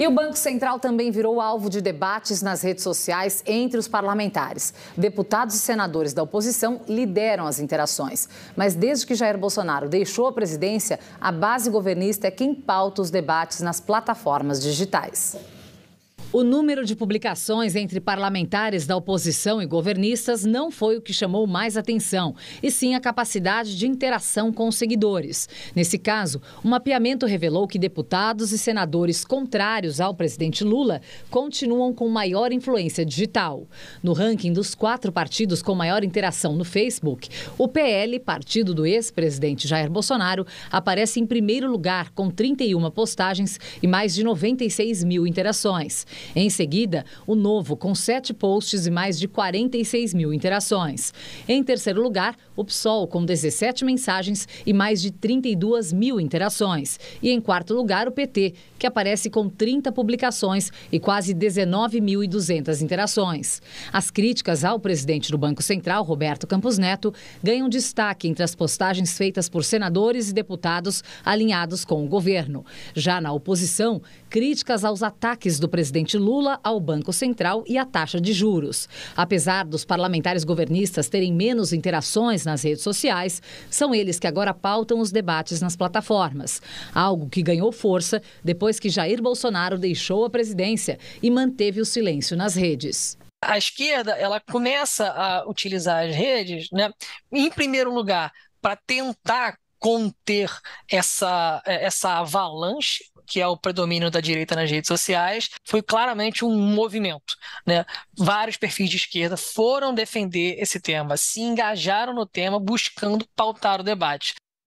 E o Banco Central também virou alvo de debates nas redes sociais entre os parlamentares. Deputados e senadores da oposição lideram as interações. Mas desde que Jair Bolsonaro deixou a presidência, a base governista é quem pauta os debates nas plataformas digitais. O número de publicações entre parlamentares da oposição e governistas não foi o que chamou mais atenção, e sim a capacidade de interação com os seguidores. Nesse caso, o um mapeamento revelou que deputados e senadores contrários ao presidente Lula continuam com maior influência digital. No ranking dos quatro partidos com maior interação no Facebook, o PL, partido do ex-presidente Jair Bolsonaro, aparece em primeiro lugar com 31 postagens e mais de 96 mil interações. Em seguida, o novo, com sete posts e mais de 46 mil interações. Em terceiro lugar, o PSOL, com 17 mensagens e mais de 32 mil interações. E em quarto lugar, o PT, que aparece com 30 publicações e quase 19.200 interações. As críticas ao presidente do Banco Central, Roberto Campos Neto, ganham destaque entre as postagens feitas por senadores e deputados alinhados com o governo. Já na oposição, críticas aos ataques do presidente presidente Lula ao Banco Central e à taxa de juros. Apesar dos parlamentares governistas terem menos interações nas redes sociais, são eles que agora pautam os debates nas plataformas. Algo que ganhou força depois que Jair Bolsonaro deixou a presidência e manteve o silêncio nas redes a esquerda ela começa a utilizar as redes, né, em primeiro lugar, para tentar conter essa, é, essa avalanche que é o predomínio da direita nas redes sociais, foi claramente um movimento. Né? Vários perfis de esquerda foram defender esse tema, se engajaram no tema, buscando pautar o debate.